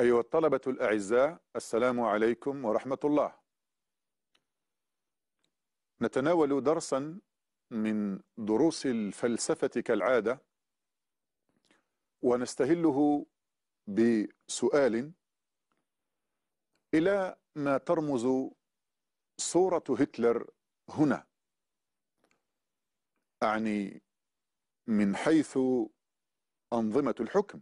أيها الطلبة الأعزاء السلام عليكم ورحمة الله نتناول درسا من دروس الفلسفة كالعادة ونستهله بسؤال إلى ما ترمز صورة هتلر هنا أعني من حيث أنظمة الحكم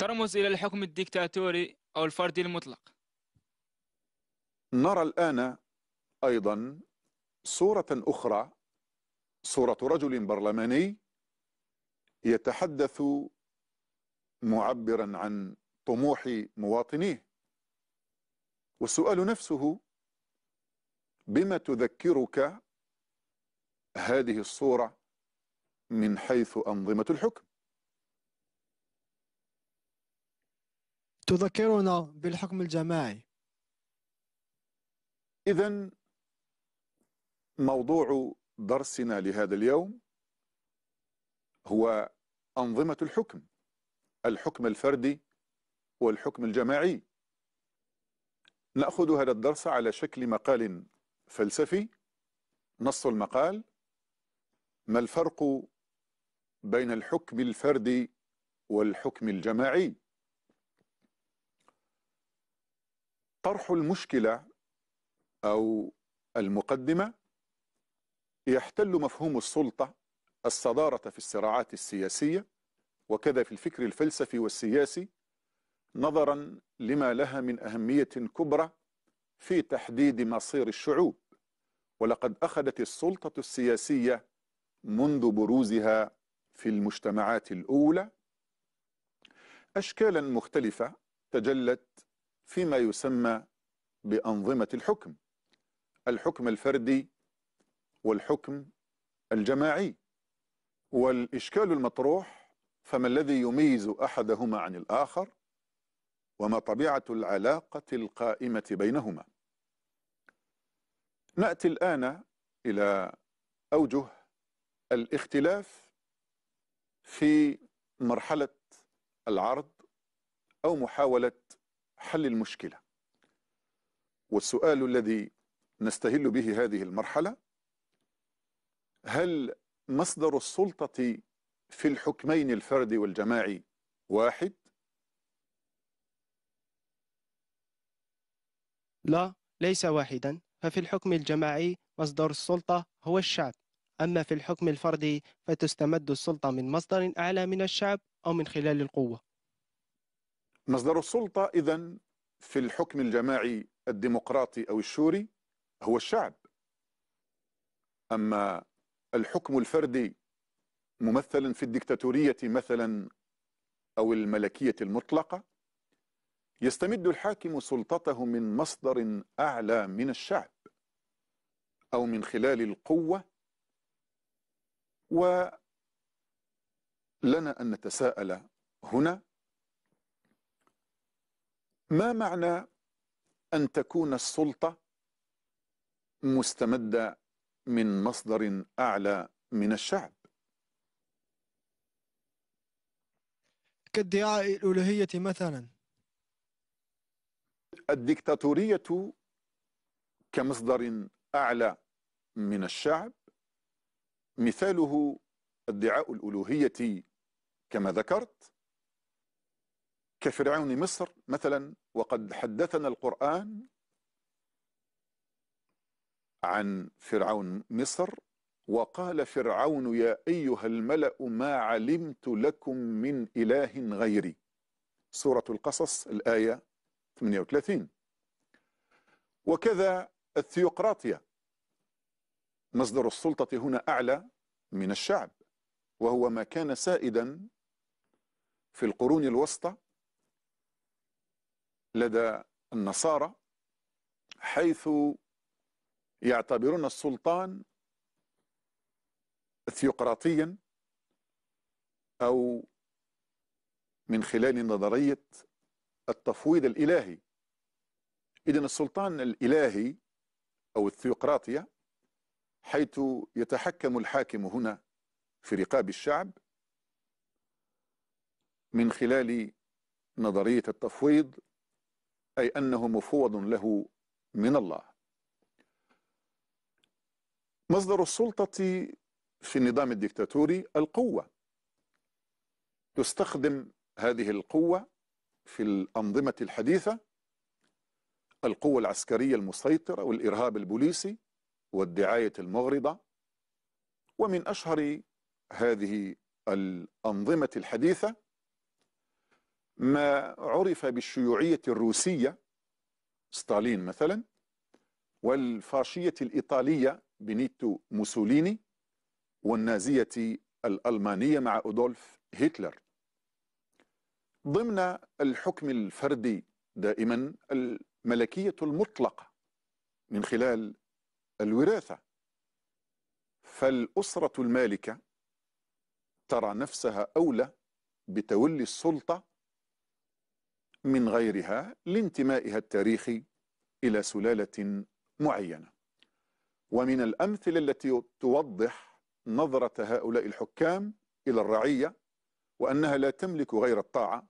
ترمز إلى الحكم الديكتاتوري أو الفردي المطلق نرى الآن أيضا صورة أخرى صورة رجل برلماني يتحدث معبرا عن طموح مواطنيه والسؤال نفسه بما تذكرك هذه الصورة من حيث أنظمة الحكم تذكرنا بالحكم الجماعي إذا موضوع درسنا لهذا اليوم هو أنظمة الحكم الحكم الفردي والحكم الجماعي نأخذ هذا الدرس على شكل مقال فلسفي نص المقال ما الفرق بين الحكم الفردي والحكم الجماعي طرح المشكلة أو المقدمة يحتل مفهوم السلطة الصدارة في الصراعات السياسية وكذا في الفكر الفلسفي والسياسي نظرا لما لها من أهمية كبرى في تحديد مصير الشعوب ولقد أخذت السلطة السياسية منذ بروزها في المجتمعات الأولى أشكالا مختلفة تجلت فيما يسمى بأنظمة الحكم الحكم الفردي والحكم الجماعي والإشكال المطروح فما الذي يميز أحدهما عن الآخر وما طبيعة العلاقة القائمة بينهما نأتي الآن إلى أوجه الاختلاف في مرحلة العرض أو محاولة حل المشكلة والسؤال الذي نستهل به هذه المرحلة هل مصدر السلطة في الحكمين الفردي والجماعي واحد؟ لا ليس واحدا ففي الحكم الجماعي مصدر السلطة هو الشعب أما في الحكم الفردي فتستمد السلطة من مصدر أعلى من الشعب أو من خلال القوة مصدر السلطة إذا في الحكم الجماعي الديمقراطي أو الشوري هو الشعب أما الحكم الفردي ممثلا في الدكتاتورية مثلا أو الملكية المطلقة يستمد الحاكم سلطته من مصدر أعلى من الشعب أو من خلال القوة ولنا أن نتساءل هنا ما معنى ان تكون السلطه مستمده من مصدر اعلى من الشعب كادعاء الالوهيه مثلا الدكتاتوريه كمصدر اعلى من الشعب مثاله ادعاء الالوهيه كما ذكرت كفرعون مصر مثلا وقد حدثنا القرآن عن فرعون مصر وقال فرعون يا أيها الملأ ما علمت لكم من إله غيري سورة القصص الآية 38 وكذا الثيوقراطية مصدر السلطة هنا أعلى من الشعب وهو ما كان سائدا في القرون الوسطى لدى النصارى حيث يعتبرون السلطان ثيوقراطيا أو من خلال نظرية التفويض الإلهي إذن السلطان الإلهي أو الثيوقراطية حيث يتحكم الحاكم هنا في رقاب الشعب من خلال نظرية التفويض أي أنه مفوض له من الله مصدر السلطة في النظام الدكتاتوري القوة تستخدم هذه القوة في الأنظمة الحديثة القوة العسكرية المسيطرة والإرهاب البوليسي والدعاية المغرضة ومن أشهر هذه الأنظمة الحديثة ما عرف بالشيوعية الروسية ستالين مثلا والفاشية الإيطالية بنيتو موسوليني والنازية الألمانية مع أدولف هتلر ضمن الحكم الفردي دائما الملكية المطلقة من خلال الوراثة فالأسرة المالكة ترى نفسها أولى بتولي السلطة من غيرها لانتمائها التاريخي إلى سلالة معينة ومن الأمثلة التي توضح نظرة هؤلاء الحكام إلى الرعية وأنها لا تملك غير الطاعة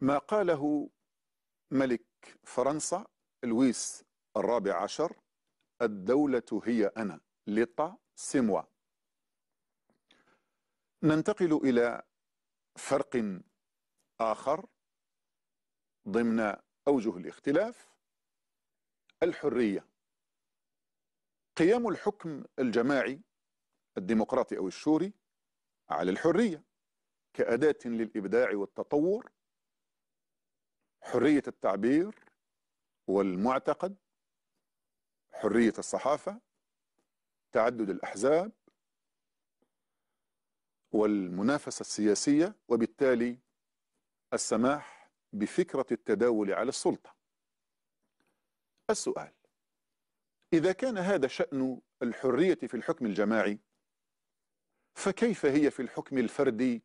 ما قاله ملك فرنسا لويس الرابع عشر الدولة هي أنا لطا سيموا ننتقل إلى فرق آخر ضمن أوجه الاختلاف الحرية قيام الحكم الجماعي الديمقراطي أو الشوري على الحرية كأداة للإبداع والتطور حرية التعبير والمعتقد حرية الصحافة تعدد الأحزاب والمنافسة السياسية وبالتالي السماح بفكرة التداول على السلطة السؤال إذا كان هذا شأن الحرية في الحكم الجماعي فكيف هي في الحكم الفردي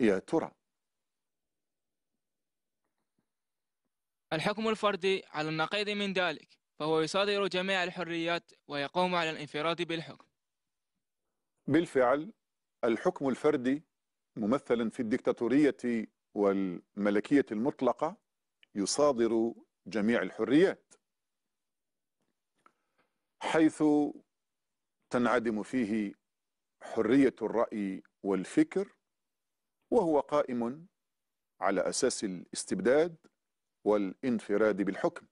يا ترى الحكم الفردي على النقيض من ذلك فهو يصادر جميع الحريات ويقوم على الانفراد بالحكم بالفعل الحكم الفردي ممثلا في الدكتاتورية والملكية المطلقة يصادر جميع الحريات حيث تنعدم فيه حرية الرأي والفكر وهو قائم على أساس الاستبداد والانفراد بالحكم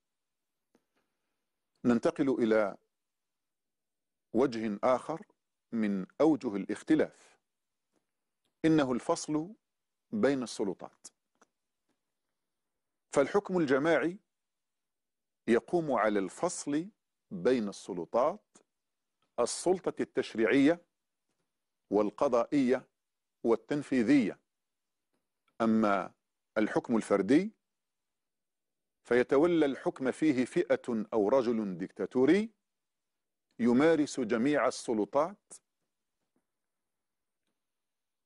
ننتقل إلى وجه آخر من أوجه الاختلاف إنه الفصل بين السلطات فالحكم الجماعي يقوم على الفصل بين السلطات السلطة التشريعية والقضائية والتنفيذية أما الحكم الفردي فيتولى الحكم فيه فئة أو رجل ديكتاتوري يمارس جميع السلطات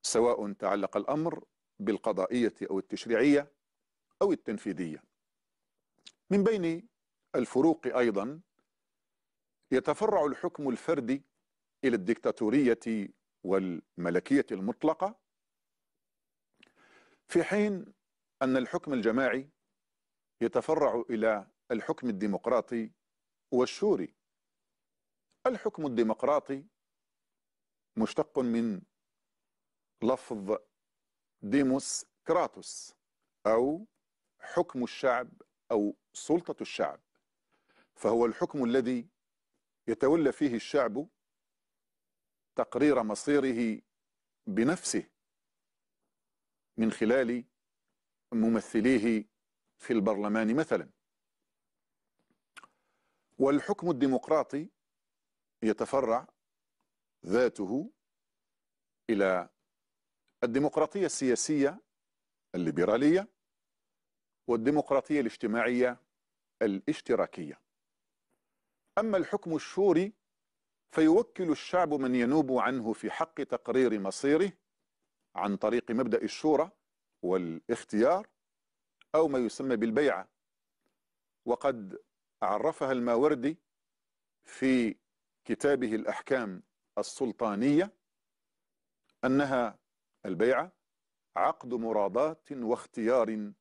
سواء تعلق الأمر بالقضائية أو التشريعية أو التنفيذية من بين الفروق أيضا يتفرع الحكم الفردي إلى الدكتاتورية والملكية المطلقة في حين أن الحكم الجماعي يتفرع إلى الحكم الديمقراطي والشوري الحكم الديمقراطي مشتق من لفظ ديموس كراتوس أو حكم الشعب أو سلطة الشعب فهو الحكم الذي يتولى فيه الشعب تقرير مصيره بنفسه من خلال ممثليه في البرلمان مثلا والحكم الديمقراطي يتفرع ذاته إلى الديمقراطية السياسية الليبرالية والديمقراطية الاجتماعية الاشتراكية أما الحكم الشوري فيوكل الشعب من ينوب عنه في حق تقرير مصيره عن طريق مبدأ الشورى والاختيار أو ما يسمى بالبيعة وقد عرفها الماوردي في كتابه الأحكام السلطانية أنها البيعة عقد مراضاة واختيار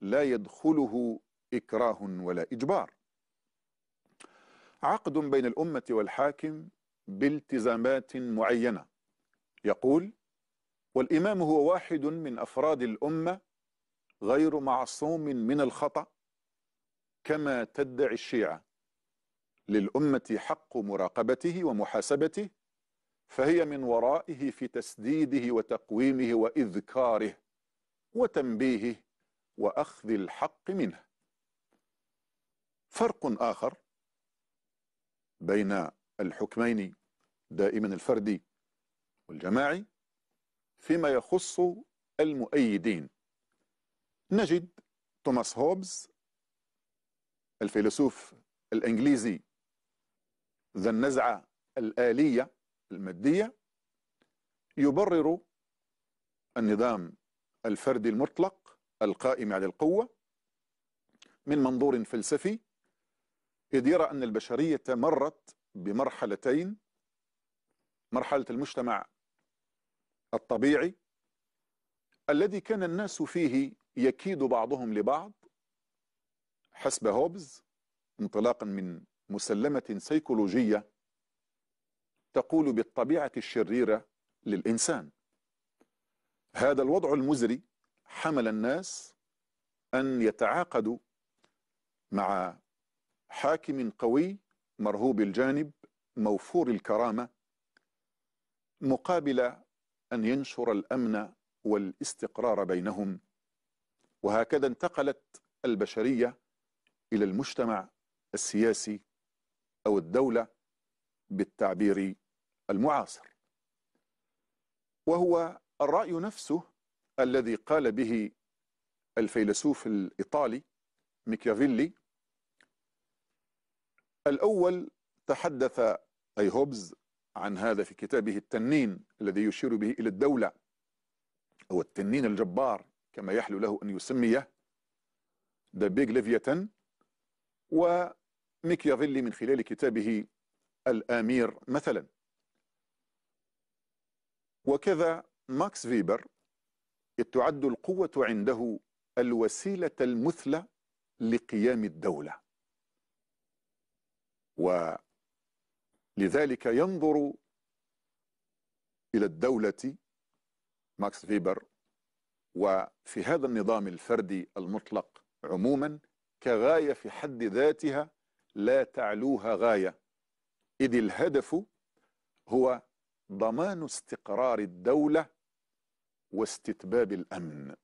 لا يدخله إكراه ولا إجبار عقد بين الأمة والحاكم بالتزامات معينة يقول والإمام هو واحد من أفراد الأمة غير معصوم من الخطأ كما تدعي الشيعة للأمة حق مراقبته ومحاسبته فهي من ورائه في تسديده وتقويمه واذكاره وتنبيهه واخذ الحق منه فرق اخر بين الحكمين دائما الفردي والجماعي فيما يخص المؤيدين نجد توماس هوبز الفيلسوف الانجليزي ذا النزعه الاليه المادية يبرر النظام الفردي المطلق القائم على القوة من منظور فلسفي إذ يرى أن البشرية مرت بمرحلتين مرحلة المجتمع الطبيعي الذي كان الناس فيه يكيد بعضهم لبعض حسب هوبز انطلاقا من مسلمة سيكولوجية تقول بالطبيعة الشريرة للإنسان هذا الوضع المزري حمل الناس أن يتعاقدوا مع حاكم قوي مرهوب الجانب موفور الكرامة مقابل أن ينشر الأمن والاستقرار بينهم وهكذا انتقلت البشرية إلى المجتمع السياسي أو الدولة بالتعبير المعاصر وهو الرأي نفسه الذي قال به الفيلسوف الإيطالي ميكافيلي الأول تحدث أي هوبز عن هذا في كتابه التنين الذي يشير به إلى الدولة أو التنين الجبار كما يحلو له أن يسميه ذا بيج ليفيتن وميكيافيلي من خلال كتابه الآمير مثلا وكذا ماكس فيبر تعد القوة عنده الوسيلة المثلى لقيام الدولة ولذلك ينظر إلى الدولة ماكس فيبر وفي هذا النظام الفردي المطلق عموما كغاية في حد ذاتها لا تعلوها غاية إذ الهدف هو ضمان استقرار الدولة واستتباب الأمن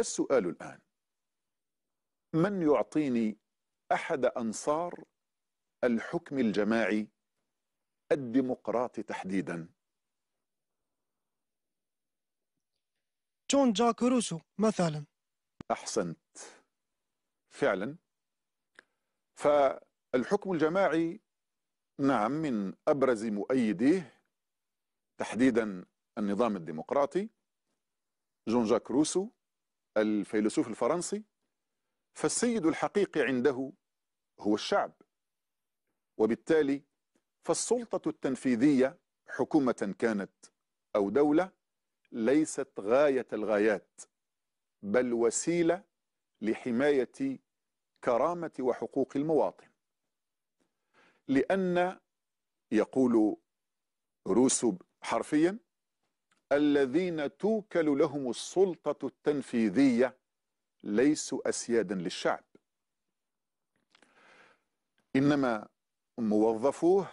السؤال الآن من يعطيني أحد أنصار الحكم الجماعي الديمقراطي تحديدا جون جاك روسو مثلا أحسنت فعلا فالحكم الجماعي نعم من أبرز مؤيديه تحديدا النظام الديمقراطي جون جاك روسو الفيلسوف الفرنسي فالسيد الحقيقي عنده هو الشعب وبالتالي فالسلطة التنفيذية حكومة كانت أو دولة ليست غاية الغايات بل وسيلة لحماية كرامة وحقوق المواطن لأن يقول روسو حرفيا الذين توكل لهم السلطة التنفيذية ليسوا أسيادا للشعب إنما موظفوه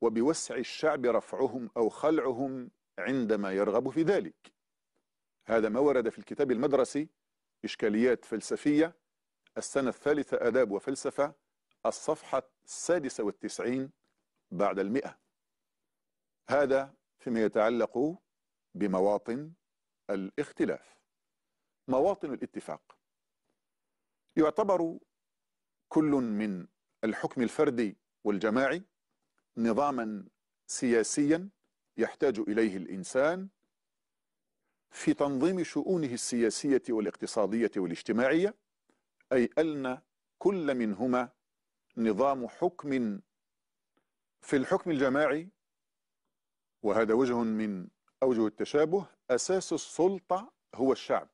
وبوسع الشعب رفعهم أو خلعهم عندما يرغب في ذلك هذا ما ورد في الكتاب المدرسي إشكاليات فلسفية السنة الثالثة آداب وفلسفة الصفحة السادسة والتسعين بعد المئة هذا فيما يتعلق بمواطن الاختلاف مواطن الاتفاق يعتبر كل من الحكم الفردي والجماعي نظاما سياسيا يحتاج إليه الإنسان في تنظيم شؤونه السياسية والاقتصادية والاجتماعية أي أن كل منهما نظام حكم في الحكم الجماعي وهذا وجه من أوجه التشابه أساس السلطة هو الشعب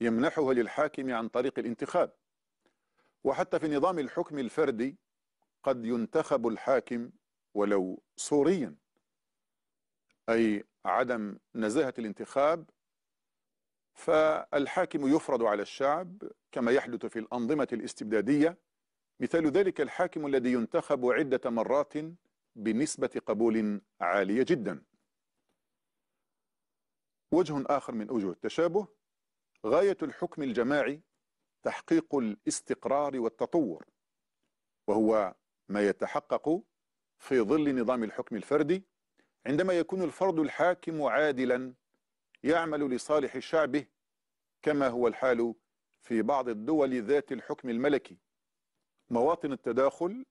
يمنحها للحاكم عن طريق الانتخاب وحتى في نظام الحكم الفردي قد ينتخب الحاكم ولو صوريا أي عدم نزاهة الانتخاب فالحاكم يفرض على الشعب كما يحدث في الأنظمة الاستبدادية مثال ذلك الحاكم الذي ينتخب عدة مرات بنسبة قبول عالية جدا وجه آخر من أوجه التشابه غاية الحكم الجماعي تحقيق الاستقرار والتطور وهو ما يتحقق في ظل نظام الحكم الفردي عندما يكون الفرد الحاكم عادلا يعمل لصالح شعبه كما هو الحال في بعض الدول ذات الحكم الملكي مواطن التداخل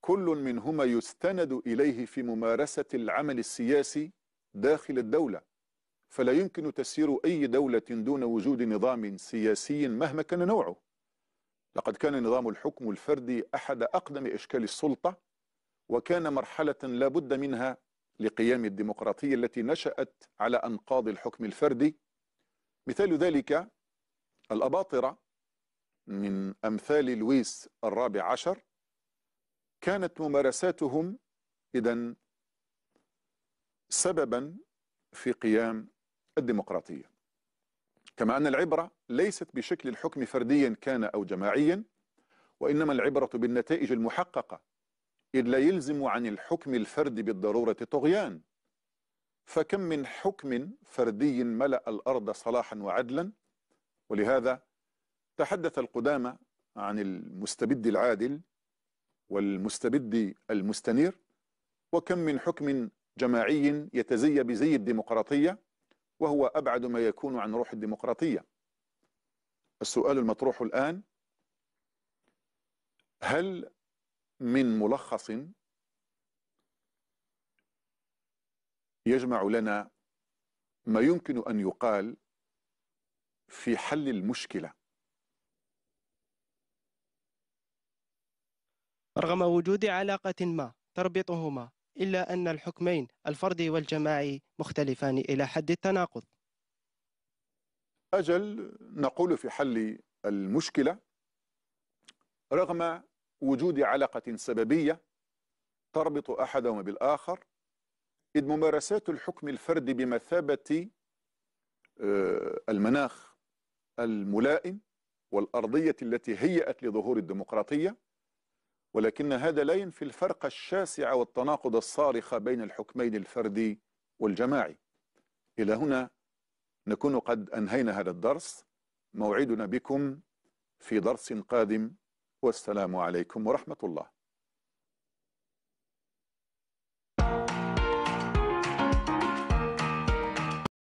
كل منهما يستند إليه في ممارسة العمل السياسي داخل الدولة فلا يمكن تسيير أي دولة دون وجود نظام سياسي مهما كان نوعه لقد كان نظام الحكم الفردي أحد أقدم إشكال السلطة وكان مرحلة لا بد منها لقيام الديمقراطية التي نشأت على أنقاض الحكم الفردي مثال ذلك الأباطرة من أمثال لويس الرابع عشر كانت ممارساتهم إذا سببا في قيام الديمقراطية كما أن العبرة ليست بشكل الحكم فرديا كان أو جماعيا وإنما العبرة بالنتائج المحققة إذ لا يلزم عن الحكم الفردي بالضرورة طغيان فكم من حكم فردي ملأ الأرض صلاحا وعدلا ولهذا تحدث القدامى عن المستبد العادل والمستبد المستنير وكم من حكم جماعي يتزي بزي الديمقراطية وهو أبعد ما يكون عن روح الديمقراطية السؤال المطروح الآن هل من ملخص يجمع لنا ما يمكن أن يقال في حل المشكلة رغم وجود علاقة ما تربطهما إلا أن الحكمين الفردي والجماعي مختلفان إلى حد التناقض أجل نقول في حل المشكلة رغم وجود علاقة سببية تربط أحدهما بالآخر إذ ممارسات الحكم الفردي بمثابة آه، المناخ الملائم والأرضية التي هيئت لظهور الديمقراطية ولكن هذا لا ينفي الفرق الشاسع والتناقض الصارخ بين الحكمين الفردي والجماعي إلى هنا نكون قد أنهينا هذا الدرس موعدنا بكم في درس قادم والسلام عليكم ورحمة الله